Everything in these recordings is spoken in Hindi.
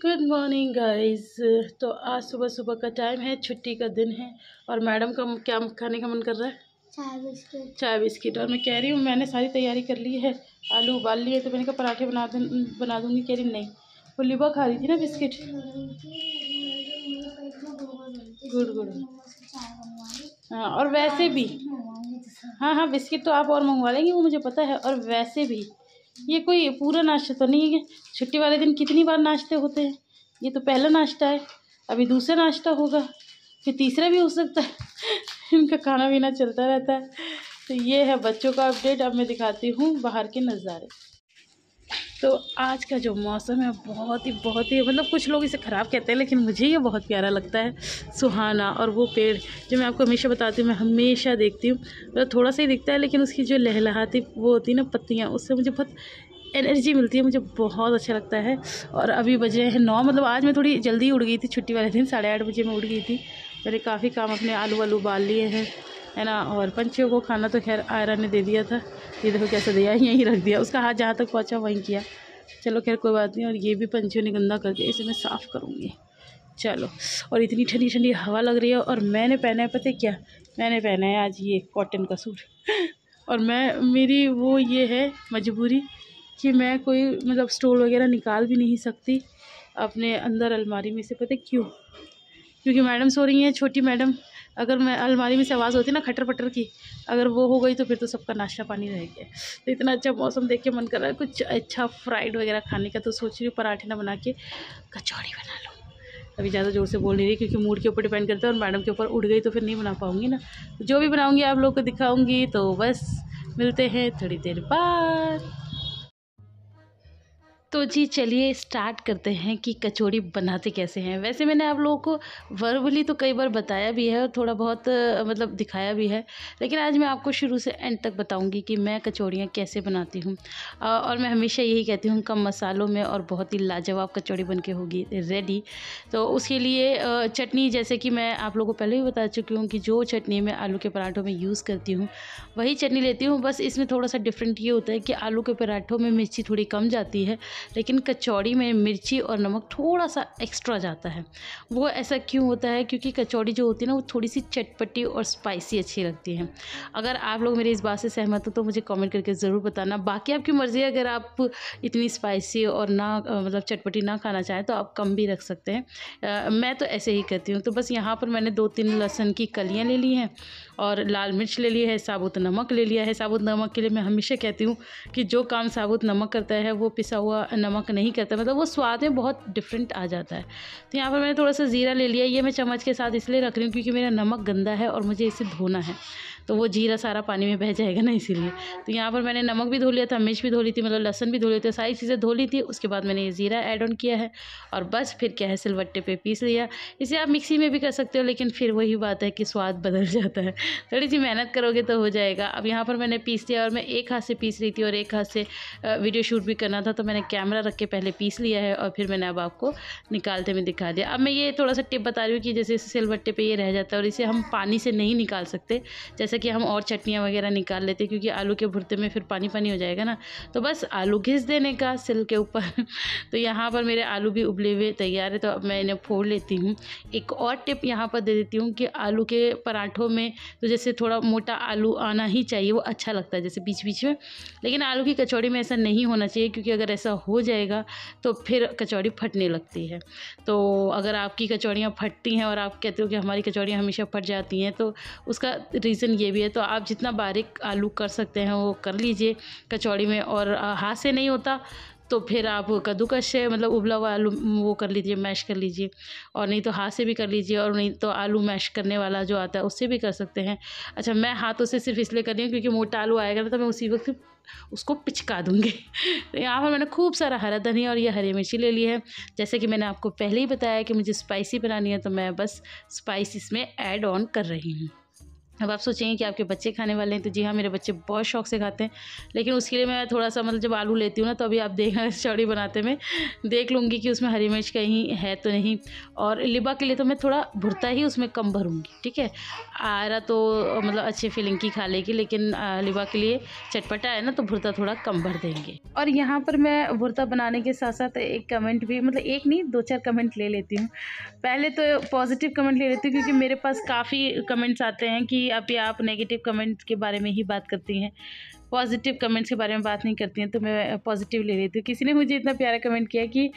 गुड मॉर्निंग गाइस तो आज सुबह सुबह का टाइम है छुट्टी का दिन है और मैडम का क्या खाने का मन कर रहा है चाय बिस्किट चाय बिस्किट और मैं कह रही हूँ मैंने सारी तैयारी कर ली है आलू उबाल लिए तो मैंने कहा पराठे बना बना दूँगी कह रही नहीं वो लिबा खा रही थी ना बिस्किट गुड गुड हाँ और वैसे भी तो हाँ हाँ बिस्किट तो आप और मंगवा लेंगे वो मुझे पता है और वैसे भी ये कोई पूरा नाश्ता तो नहीं है छुट्टी वाले दिन कितनी बार नाश्ते होते हैं ये तो पहला नाश्ता है अभी दूसरा नाश्ता होगा फिर तीसरा भी हो सकता है इनका खाना पीना चलता रहता है तो ये है बच्चों का अपडेट अब मैं दिखाती हूँ बाहर के नज़ारे तो आज का जो मौसम है बहुत ही बहुत ही मतलब कुछ लोग इसे ख़राब कहते हैं लेकिन मुझे ये बहुत प्यारा लगता है सुहाना और वो पेड़ जो मैं आपको हमेशा बताती हूँ मैं हमेशा देखती हूँ मतलब थोड़ा सा ही दिखता है लेकिन उसकी जो लहलहाती वो होती है ना पत्तियाँ उससे मुझे बहुत एनर्जी मिलती है मुझे बहुत अच्छा लगता है और अभी बज रहे हैं नौ मतलब आज मैं थोड़ी जल्दी उड़ गई थी छुट्टी वाले दिन साढ़े आठ बजे मैं उड़ गई थी मैंने काफ़ी काम अपने आलू वालू उबाल लिए हैं है ना और पंछियों को खाना तो खैर आयरा ने दे दिया था ये देखो कैसे दिया यहीं रख दिया उसका हाथ जहाँ तक पहुँचा वहीं किया चलो खैर कोई बात नहीं और ये भी पंछियों ने गंदा करके इसे मैं साफ़ करूँगी चलो और इतनी ठंडी ठंडी हवा लग रही है और मैंने पहना है पता क्या मैंने पहना है आज ये कॉटन का सूट और मैं मेरी वो ये है मजबूरी कि मैं कोई मतलब स्टोल वगैरह निकाल भी नहीं सकती अपने अंदर अलमारी में से पता क्यों क्योंकि मैडम सो रही हैं छोटी मैडम अगर मैं अलमारी में से आवाज़ होती ना खटर पटर की अगर वो हो गई तो फिर तो सबका नाश्ता पानी रह गया तो इतना अच्छा मौसम देख के मन कर रहा है कुछ अच्छा फ्राइड वगैरह खाने का तो सोच रही हूँ पराठे ना बना के कचौड़ी बना लूँ अभी ज़्यादा ज़ोर से बोल नहीं रही क्योंकि मूड के ऊपर डिपेंड करता है और मैडम के ऊपर उड़ गई तो फिर नहीं बना पाऊँगी ना जो भी बनाऊँगी आप लोग को दिखाऊँगी तो बस मिलते हैं थोड़ी देर बाद तो जी चलिए स्टार्ट करते हैं कि कचौड़ी बनाते कैसे हैं वैसे मैंने आप लोगों को वर्बली तो कई बार बताया भी है और थोड़ा बहुत मतलब दिखाया भी है लेकिन आज मैं आपको शुरू से एंड तक बताऊंगी कि मैं कचौड़ियाँ कैसे बनाती हूँ और मैं हमेशा यही कहती हूँ कम मसालों में और बहुत ही लाजवाब कचौड़ी बन के होगी रेडी तो उसके लिए चटनी जैसे कि मैं आप लोगों को पहले ही बता चुकी हूँ कि जो चटनी मैं आलू के पराठों में यूज़ करती हूँ वही चटनी लेती हूँ बस इसमें थोड़ा सा डिफरेंट ये होता है कि आलू के पराठों में मिर्ची थोड़ी कम जाती है लेकिन कचौड़ी में मिर्ची और नमक थोड़ा सा एक्स्ट्रा जाता है वो ऐसा क्यों होता है क्योंकि कचौड़ी जो होती है ना वो थोड़ी सी चटपटी और स्पाइसी अच्छी लगती है अगर आप लोग मेरी इस बात से सहमत हो तो मुझे कमेंट करके ज़रूर बताना बाकी आपकी मर्ज़ी है अगर आप इतनी स्पाइसी और ना मतलब चटपटी ना खाना चाहें तो आप कम भी रख सकते हैं मैं तो ऐसे ही करती हूँ तो बस यहाँ पर मैंने दो तीन लहसुन की कलियाँ ले ली हैं और लाल मिर्च ले ली है साबुत नमक ले लिया है साबुत नमक के लिए मैं हमेशा कहती हूँ कि जो काम साबुत नमक करता है वो पिसा हुआ नमक नहीं करता मतलब वो स्वाद में बहुत डिफरेंट आ जाता है तो यहाँ पर मैंने थोड़ा सा ज़ीरा ले लिया ये मैं चम्मच के साथ इसलिए रख रही हूँ क्योंकि मेरा नमक गंदा है और मुझे इसे धोना है तो वो जीरा सारा पानी में बह जाएगा ना इसीलिए तो यहाँ पर मैंने नमक भी धो लिया था मिर्च भी धो ली थी मतलब लहसन भी धो ली थी सारी चीज़ें धो ली थी उसके बाद मैंने ये ज़ीरा ऐड ऑन किया है और बस फिर क्या है सिलवट्टे पर पीस लिया इसे आप मिक्सी में भी कर सकते हो लेकिन फिर वही बात है कि स्वाद बदल जाता है थोड़ी सी मेहनत करोगे तो हो जाएगा अब यहाँ पर मैंने पीस लिया और मैं एक हाथ से पीस रही थी और एक हाथ से वीडियो शूट भी करना था तो मैंने कैमरा रख के पहले पीस लिया है और फिर मैंने अब आपको निकालते में दिखा दिया अब मैं ये थोड़ा सा टिप बता रही हूँ कि जैसे सिलवट्टे पर ये रह जाता है और इसे हम पानी से नहीं निकाल सकते जैसे जैसे कि हम और चटनियाँ वगैरह निकाल लेते हैं क्योंकि आलू के भुरते में फिर पानी पानी हो जाएगा ना तो बस आलू घिस देने का सिल के ऊपर तो यहाँ पर मेरे आलू भी उबले हुए तैयार है तो अब मैं इन्हें फोड़ लेती हूँ एक और टिप यहाँ पर दे देती हूँ कि आलू के पराठों में तो जैसे थोड़ा मोटा आलू आना ही चाहिए वो अच्छा लगता है जैसे बीच बीच में लेकिन आलू की कचौड़ी में ऐसा नहीं होना चाहिए क्योंकि अगर ऐसा हो जाएगा तो फिर कचौड़ी फटने लगती है तो अगर आपकी कचौड़ियाँ फटती हैं और आप कहते हो कि हमारी कचौड़ियाँ हमेशा फट जाती हैं तो उसका रीज़न ये ये भी है तो आप जितना बारीक आलू कर सकते हैं वो कर लीजिए कचौड़ी में और हाथ से नहीं होता तो फिर आप कद्दूकस से मतलब उबला हुआ आलू वो कर लीजिए मैश कर लीजिए और नहीं तो हाथ से भी कर लीजिए और नहीं तो आलू मैश करने वाला जो आता है उससे भी कर सकते हैं अच्छा मैं हाथों से सिर्फ इसलिए कर रही हूँ क्योंकि मोटा आलू आएगा ना तो मैं उसी वक्त उसको पिचका दूँगी तो यहाँ पर मैंने खूब सारा हरा धनिया और ये हरी मिर्ची ले ली है जैसे कि मैंने आपको पहले ही बताया कि मुझे स्पाइसी बनानी है तो मैं बस स्पाइस इसमें ऐड ऑन कर रही हूँ अब आप सोचेंगे कि आपके बच्चे खाने वाले हैं तो जी हाँ मेरे बच्चे बहुत शौक से खाते हैं लेकिन उसके लिए मैं थोड़ा सा मतलब जब आलू लेती हूँ ना तो अभी आप देखना चौड़ी बनाते में देख लूँगी कि उसमें हरी मिर्च कहीं है तो नहीं और लिबा के लिए तो मैं थोड़ा भुरता ही उसमें कम भरूँगी ठीक है आयरा तो मतलब अच्छे फीलिंग की खा लेगी लेकिन लिबा के लिए चटपटा है ना तो भुरता थोड़ा कम भर देंगे और यहाँ पर मैं भुरता बनाने के साथ साथ एक कमेंट भी मतलब एक नहीं दो चार कमेंट ले लेती हूँ पहले तो पॉजिटिव कमेंट ले लेती हूँ क्योंकि मेरे पास काफ़ी कमेंट्स आते हैं कि अभी आप नेगेटिव कमेंट्स के बारे में ही बात करती हैं पॉजिटिव कमेंट्स के बारे में बात नहीं करती हैं तो मैं पॉजिटिव ले लेती हूँ किसी ने मुझे इतना प्यारा कमेंट किया कि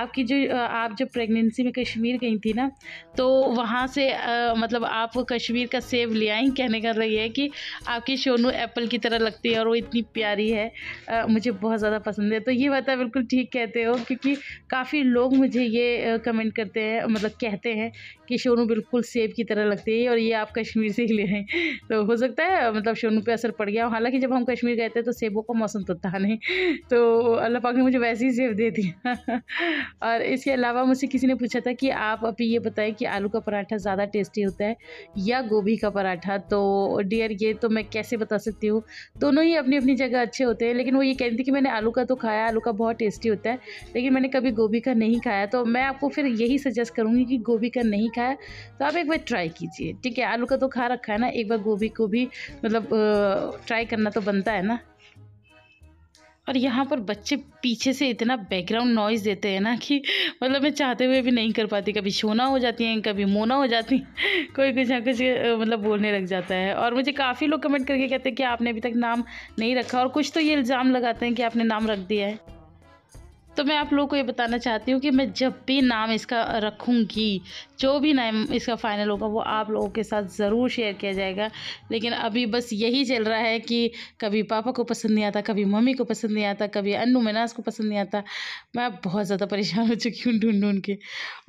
आपकी जो आप जब प्रेगनेंसी में कश्मीर गई थी ना तो वहाँ से आ, मतलब आप कश्मीर का सेब ले आई कहने का रही मतलब है कि आपकी सोनू एप्पल की तरह लगती है और वो इतनी प्यारी है आ, मुझे बहुत ज़्यादा पसंद है तो ये बात बिल्कुल ठीक कहते हो क्योंकि काफ़ी लोग मुझे ये कमेंट करते हैं मतलब कहते हैं कि शोनू बिल्कुल सेब की तरह लगती है और ये आप कश्मीर से ही ले रहे हैं तो हो सकता है मतलब सोनू पर असर पड़ गया हालाँकि जब हम कश्मीर गए थे तो सेबों का मौसम तो था नहीं तो अल्लाह पाक ने मुझे वैसे ही सेब दे दिया और इसके अलावा मुझसे किसी ने पूछा था कि आप अभी ये बताएं कि आलू का पराठा ज़्यादा टेस्टी होता है या गोभी का पराठा तो डियर ये तो मैं कैसे बता सकती हूँ दोनों ही अपनी अपनी जगह अच्छे होते हैं लेकिन वो ये कहती थी कि मैंने आलू का तो खाया आलू का बहुत टेस्टी होता है लेकिन मैंने कभी गोभी का नहीं खाया तो मैं आपको फिर यही सजेस्ट करूँगी कि गोभी का नहीं खाया तो आप एक बार ट्राई कीजिए ठीक है आलू का तो खा रखा है ना एक बार गोभी को भी मतलब ट्राई करना तो बंद बनता है ना और यहाँ पर बच्चे पीछे से इतना बैकग्राउंड नॉइज़ देते हैं ना कि मतलब मैं चाहते हुए भी नहीं कर पाती कभी शोना हो जाती हैं कभी मोना हो जाती कोई कुछ ना कुछ मतलब बोलने लग जाता है और मुझे काफ़ी लोग कमेंट करके कहते हैं कि आपने अभी तक नाम नहीं रखा और कुछ तो ये इल्ज़ाम लगाते हैं कि आपने नाम रख दिया है तो मैं आप लोगों को ये बताना चाहती हूँ कि मैं जब भी नाम इसका रखूँगी जो भी नाम इसका फाइनल होगा वो आप लोगों के साथ ज़रूर शेयर किया जाएगा लेकिन अभी बस यही चल रहा है कि कभी पापा को पसंद नहीं आता कभी मम्मी को पसंद नहीं आता कभी अनु मनास को पसंद नहीं आता मैं बहुत ज़्यादा परेशान हो चुकी हूँ ढूँढ ढूँढ के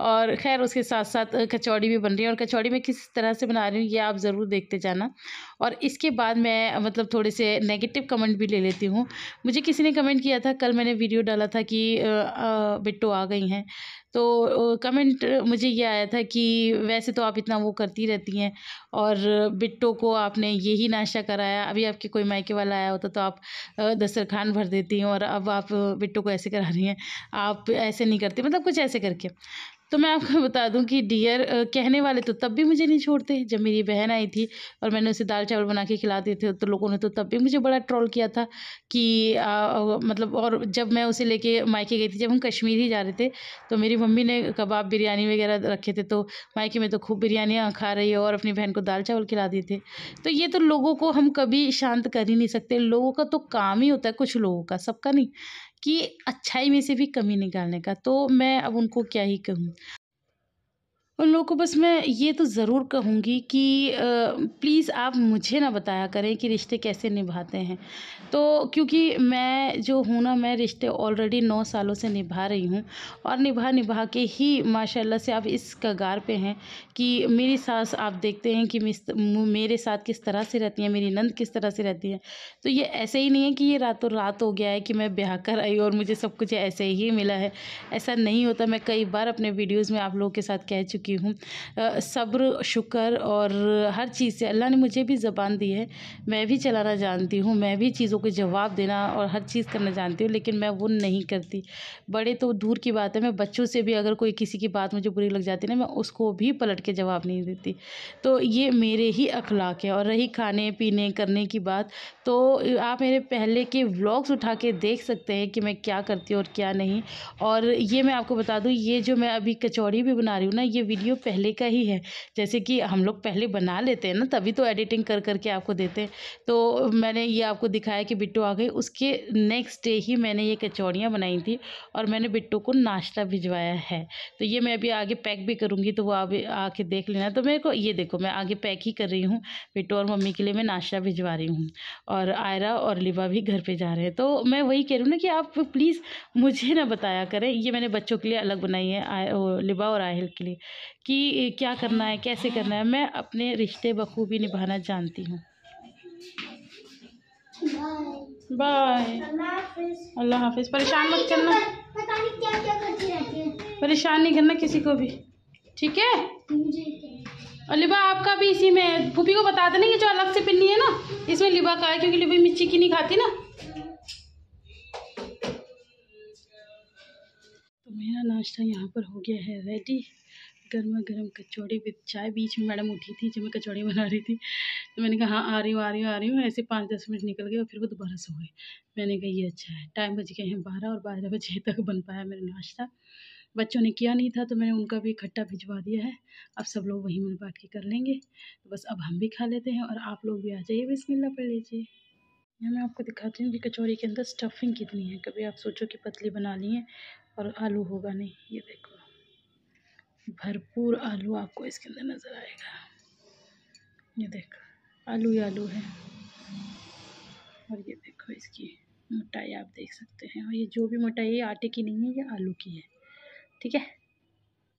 और खैर उसके साथ साथ कचौड़ी भी बन रही है और कचौड़ी मैं किस तरह से बना रही हूँ ये आप ज़रूर देखते जाना और इसके बाद मैं मतलब थोड़े से नेगेटिव कमेंट भी ले लेती हूँ मुझे किसी ने कमेंट किया था कल मैंने वीडियो डाला था कि बिट्टू आ गई हैं तो कमेंट मुझे ये आया था कि वैसे तो आप इतना वो करती रहती हैं और बिट्टो को आपने यही नाश्ता कराया अभी आपके कोई मायके वाला आया होता तो आप दस्तरखान भर देती हैं और अब आप बिट्टो को ऐसे करा रही हैं आप ऐसे नहीं करती मतलब कुछ ऐसे करके तो मैं आपको बता दूं कि डियर कहने वाले तो तब भी मुझे नहीं छोड़ते जब मेरी बहन आई थी और मैंने उसे दाल चावल बना के खिलाते थे तो लोगों ने तो तब भी मुझे बड़ा ट्रोल किया था कि आ, मतलब और जब मैं उसे लेके मायके गई थी जब हम कश्मीर ही जा रहे थे तो मेरी मम्मी ने कबाब बिरयानी वगैरह रखे थे तो मायके में तो खूब बिरयानियाँ खा रही है और अपनी बहन को दाल चावल खिला दिए थे तो ये तो लोगों को हम कभी शांत कर ही नहीं सकते लोगों का तो काम ही होता है कुछ लोगों का सबका नहीं कि अच्छाई में से भी कमी निकालने का तो मैं अब उनको क्या ही कहूँ उन लोगों को बस मैं ये तो ज़रूर कहूँगी कि प्लीज़ आप मुझे ना बताया करें कि रिश्ते कैसे निभाते हैं तो क्योंकि मैं जो हूँ ना मैं रिश्ते ऑलरेडी नौ सालों से निभा रही हूँ और निभा निभा के ही माशाल्लाह से आप इस कगार पे हैं कि मेरी सास आप देखते हैं कि मेरे साथ किस तरह से रहती हैं मेरी नंद किस तरह से रहती है तो ये ऐसे ही नहीं है कि ये रातों रात हो गया है कि मैं ब्याह कर आई और मुझे सब कुछ ऐसे ही मिला है ऐसा नहीं होता मैं कई बार अपने वीडियोज़ में आप लोगों के साथ कह चुकी चुकी हूँ सब्र शुक्र और हर चीज़ से अल्लाह ने मुझे भी ज़बान दी है मैं भी चलाना जानती हूँ मैं भी चीज़ों को जवाब देना और हर चीज़ करना जानती हूँ लेकिन मैं वो नहीं करती बड़े तो दूर की बात है मैं बच्चों से भी अगर कोई किसी की बात मुझे बुरी लग जाती ना मैं उसको भी पलट के जवाब नहीं देती तो ये मेरे ही अखलाक है और रही खाने पीने करने की बात तो आप मेरे पहले के व्लॉग्स उठा के देख सकते हैं कि मैं क्या करती हूँ और क्या नहीं और ये मैं आपको बता दूँ ये जो मैं अभी कचौड़ी भी बना रही हूँ ना ये वीडियो पहले का ही है जैसे कि हम लोग पहले बना लेते हैं ना तभी तो एडिटिंग कर करके आपको देते हैं तो मैंने ये आपको दिखाया कि बिट्टू आ गए उसके नेक्स्ट डे ही मैंने ये कचौड़ियाँ बनाई थी और मैंने बिट्टू को नाश्ता भिजवाया है तो ये मैं अभी आगे पैक भी करूँगी तो वो आप आके देख लेना तो मेरे को ये देखो मैं आगे पैक ही कर रही हूँ बिट्टू और मम्मी के लिए मैं नाश्ता भिजवा रही हूँ और आयरा और लिबा भी घर पर जा रहे हैं तो मैं वही कह रही हूँ ना कि आप प्लीज़ मुझे ना बताया करें ये मैंने बच्चों के लिए अलग बनाई है लिबा और आहिल के लिए कि क्या करना है कैसे करना है मैं अपने रिश्ते बखूबी निभाना जानती हूँ बाय अल्लाह हाफिज परेशान मत करना पता नहीं क्या क्या करती रहती परेशान नहीं करना किसी को भी ठीक है और लिबा आपका भी इसी में फूफी को बता देना कि जो अलग से पिन्नी है ना इसमें लिबा का है क्योंकि लिबा मिर्ची की नहीं खाती ना तो मेरा नाश्ता यहाँ पर हो गया है रेडी गर्मा गर्म कचौड़ी विद चाय बीच में मैडम उठी थी जब मैं कचौड़ी बना रही थी तो मैंने कहा हाँ आ रही हूँ आ रही हूँ आ रही हूँ ऐसे पाँच दस मिनट निकल गए और फिर वो दोबारा सो गए मैंने कहा ये अच्छा है टाइम बज गए हैं बारह और बारह बजे तक बन पाया मेरा नाश्ता बच्चों ने किया नहीं था तो मैंने उनका भी इकट्ठा भिजवा दिया है अब सब लोग वहीं मिल बाट के कर लेंगे तो बस अब हम भी खा लेते हैं और आप लोग भी आ जाइए बिस्मिल्लाह पढ़ लीजिए यहाँ मैं आपको दिखाती हूँ कि कचौड़ी के अंदर स्टफिंग कितनी है कभी आप सोचो कि पतली बना ली है और आलू होगा नहीं ये देखो भरपूर आलू आपको इसके अंदर नज़र आएगा ये देखो आलू ही आलू है और ये देखो इसकी मोटाई आप देख सकते हैं और ये जो भी मोटाई है आटे की नहीं है ये आलू की है ठीक है